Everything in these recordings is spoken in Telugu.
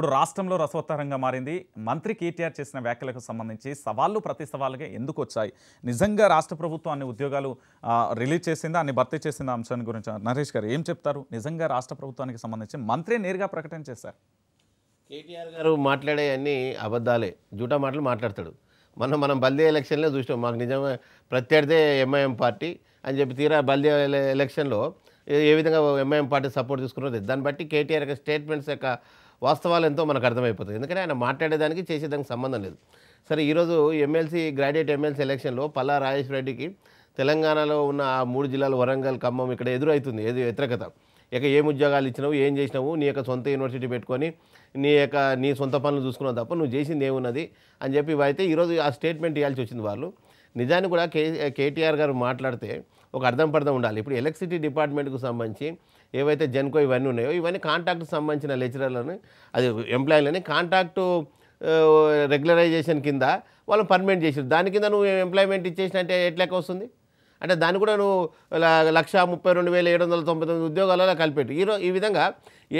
ఇప్పుడు రాష్ట్రంలో రసవత్తరంగా మారింది మంత్రి కేటీఆర్ చేసిన వ్యాఖ్యలకు సంబంధించి సవాళ్ళు ప్రతి సవాళ్ళుగా ఎందుకు వచ్చాయి నిజంగా రాష్ట్ర ప్రభుత్వం అన్ని ఉద్యోగాలు రిలీజ్ చేసిందా అన్ని భర్తీ చేసిందా అంశాన్ని గురించి నరేష్ గారు ఏం చెప్తారు నిజంగా రాష్ట్ర ప్రభుత్వానికి సంబంధించి మంత్రి నేరుగా ప్రకటన చేశారు కేటీఆర్ గారు మాట్లాడే అన్ని అబద్ధాలే జూటా మాటలు మాట్లాడతాడు మనం మనం బల్దే ఎలక్షన్లో చూసాం మాకు నిజమే ప్రత్యర్థే ఎంఐఎం పార్టీ అని చెప్పి తీరా బల్దే ఎలక్షన్లో ఏ విధంగా ఎంఐఎం పార్టీ సపోర్ట్ తీసుకున్నది దాన్ని బట్టి కేటీఆర్ యొక్క స్టేట్మెంట్స్ యొక్క వాస్తవాలు ఎంతో మనకు అర్థమైపోతుంది ఎందుకంటే ఆయన మాట్లాడేదానికి చేసేదానికి సంబంధం లేదు సరే ఈరోజు ఎమ్మెల్సీ గ్రాడ్యుయేట్ ఎమ్మెల్సీ ఎలక్షన్లో పల్లా రాజేశ్వర రెడ్డికి తెలంగాణలో ఉన్న ఆ మూడు జిల్లాలు వరంగల్ ఖమ్మం ఇక్కడ ఎదురవుతుంది ఏది వ్యతిరేకత ఇక ఏం ఉద్యోగాలు ఇచ్చినావు ఏం చేసినావు నీ యొక్క సొంత యూనివర్సిటీ పెట్టుకొని నీ యొక్క నీ సొంత పనులు చూసుకున్నావు తప్ప నువ్వు చేసింది ఏమున్నది అని చెప్పి అయితే ఈరోజు ఆ స్టేట్మెంట్ ఇవ్వాల్సి వచ్చింది వాళ్ళు నిజాన్ని కూడా కే కేటీఆర్ గారు మాట్లాడితే ఒక అర్థం పర్థం ఉండాలి ఇప్పుడు ఎలక్ట్రిసిటీ డిపార్ట్మెంట్కు సంబంధించి ఏవైతే జెన్కో ఇవన్నీ ఉన్నాయో ఇవన్నీ కాంట్రాక్ట్కి సంబంధించిన లెక్చరర్లని అది ఎంప్లాయీలని కాంట్రాక్టు రెగ్యులరైజేషన్ కింద వాళ్ళు పర్మనెంట్ చేసారు దాని కింద నువ్వు ఎంప్లాయ్మెంట్ ఇచ్చేసినట్టే ఎట్లెక్క వస్తుంది అంటే దాన్ని కూడా నువ్వు లక్ష ముప్పై రెండు వేల ఏడు వందల తొంభై తొమ్మిది ఉద్యోగాలలో కలిపెట్టు ఈరో ఈ విధంగా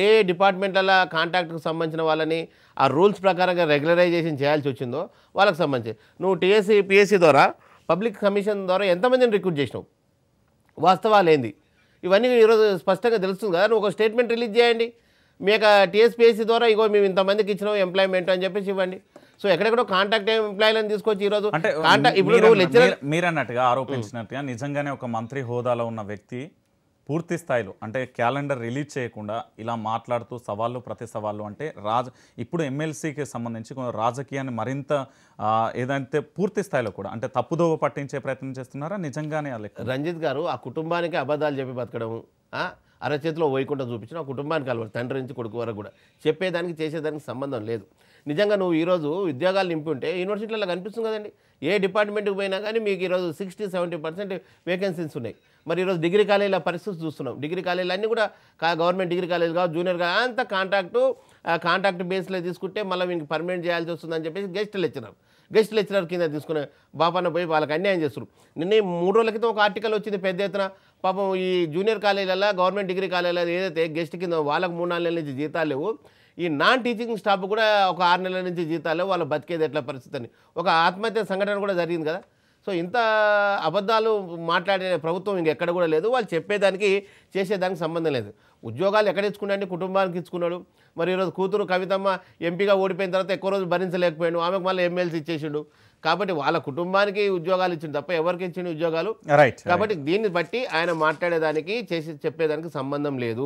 ఏ ఏ డిపార్ట్మెంట్లలో కాంట్రాక్ట్కు సంబంధించిన వాళ్ళని ఆ రూల్స్ ప్రకారంగా రెగ్యులరైజేషన్ చేయాల్సి వచ్చిందో వాళ్ళకి సంబంధించి నువ్వు టీఎస్సీ పిఎస్సీ ద్వారా పబ్లిక్ కమిషన్ ద్వారా ఎంతమందిని రిక్రూట్ చేసినావు వాస్తవాలు ఏంది ఇవన్నీ ఈరోజు స్పష్టంగా తెలుస్తుంది కదా నువ్వు ఒక స్టేట్మెంట్ రిలీజ్ చేయండి మీ యొక్క టీఎస్పిఎస్సి ద్వారా ఇగో మేము ఇంతమందికి ఇచ్చినాం ఎంప్లాయ్మెంట్ అని చెప్పేసి ఇవ్వండి సో ఎక్కడెక్కడో కాంటాక్ట్ ఎంప్లాయీలను తీసుకొచ్చి ఈరోజు కాంటాక్ట్ ఇప్పుడు మీరు అన్నట్టుగా ఆరోపించినట్టుగా నిజంగానే ఒక మంత్రి హోదాలో ఉన్న వ్యక్తి పూర్తి స్థాయిలో అంటే క్యాలెండర్ రిలీజ్ చేయకుండా ఇలా మాట్లాడుతూ సవాళ్ళు ప్రతి సవాళ్ళు అంటే రాజ ఇప్పుడు ఎమ్మెల్సీకి సంబంధించి రాజకీయాన్ని మరింత ఏదైతే పూర్తి స్థాయిలో కూడా అంటే తప్పుదోవ పట్టించే ప్రయత్నం చేస్తున్నారా నిజంగానే అలా రంజిత్ గారు ఆ కుటుంబానికి అబద్ధాలు చెప్పి బతకడం అరచేతిలో పోయకుండా చూపించిన ఆ కుటుంబానికి అలవాటు తండ్రి నుంచి కొడుకు వరకు కూడా చెప్పేదానికి చేసేదానికి సంబంధం లేదు నిజంగా నువ్వు ఈరోజు ఉద్యోగాలు నింపుంటే యూనివర్సిటీలలో కనిపిస్తుంది కదండి ఏ డిపార్ట్మెంట్కి పోయినా కానీ మీకు ఈరోజు సిక్స్టీ సెవెంటీ పర్సెంట్ వేకెన్సీస్ ఉన్నాయి మరి ఈరోజు డిగ్రీ కాలేజీల పరిస్థితి చూస్తున్నాం డిగ్రీ కాలేజీలు అన్నీ కూడా గవర్నమెంట్ డిగ్రీ కాలేజ్ కావచ్చు జూనియర్ కాలేజ్ అంతా కాంట్రాక్టు కాంట్రాక్ట్ బేస్లో తీసుకుంటే మళ్ళీ మీకు పర్మనెంట్ చేయాల్సి వస్తుందని చెప్పేసి గెస్ట్ లెక్చరర్ గెస్ట్ లెక్చరర్ కింద తీసుకునే బాపన్న పోయి వాళ్ళకి అన్యాయం చేస్తారు నిన్న మూడు రోజుల క్రితం ఒక ఆర్టికల్ వచ్చింది పెద్ద ఎత్తున పాపం ఈ జూనియర్ కాలేజీలలో గవర్నమెంట్ డిగ్రీ కాలేజీలో ఏదైతే గెస్ట్ కింద వాళ్ళకు మూడు నాలుగు నెలల నుంచి జీతాలు లేవు ఈ నాన్ టీచింగ్ స్టాఫ్ కూడా ఒక ఆరు నెలల నుంచి జీతాలు వాళ్ళు బతికేది ఎట్లా పరిస్థితి అని ఒక ఆత్మహత్య సంఘటన కూడా జరిగింది కదా సో ఇంత అబద్ధాలు మాట్లాడే ప్రభుత్వం ఇంకెక్కడ కూడా లేదు వాళ్ళు చెప్పేదానికి చేసేదానికి సంబంధం లేదు ఉద్యోగాలు ఎక్కడ ఇచ్చుకున్నాడు కుటుంబానికి ఇచ్చుకున్నాడు మరి ఈరోజు కూతురు కవితమ్మ ఎంపీగా ఓడిపోయిన తర్వాత ఎక్కువ రోజు భరించలేకపోయాడు ఆమెకు మళ్ళీ ఎమ్మెల్సీ ఇచ్చేసిండు కాబట్టి వాళ్ళ కుటుంబానికి ఉద్యోగాలు ఇచ్చిండు తప్ప ఎవరికి ఇచ్చిండు ఉద్యోగాలు కాబట్టి దీన్ని బట్టి ఆయన మాట్లాడేదానికి చేసి చెప్పేదానికి సంబంధం లేదు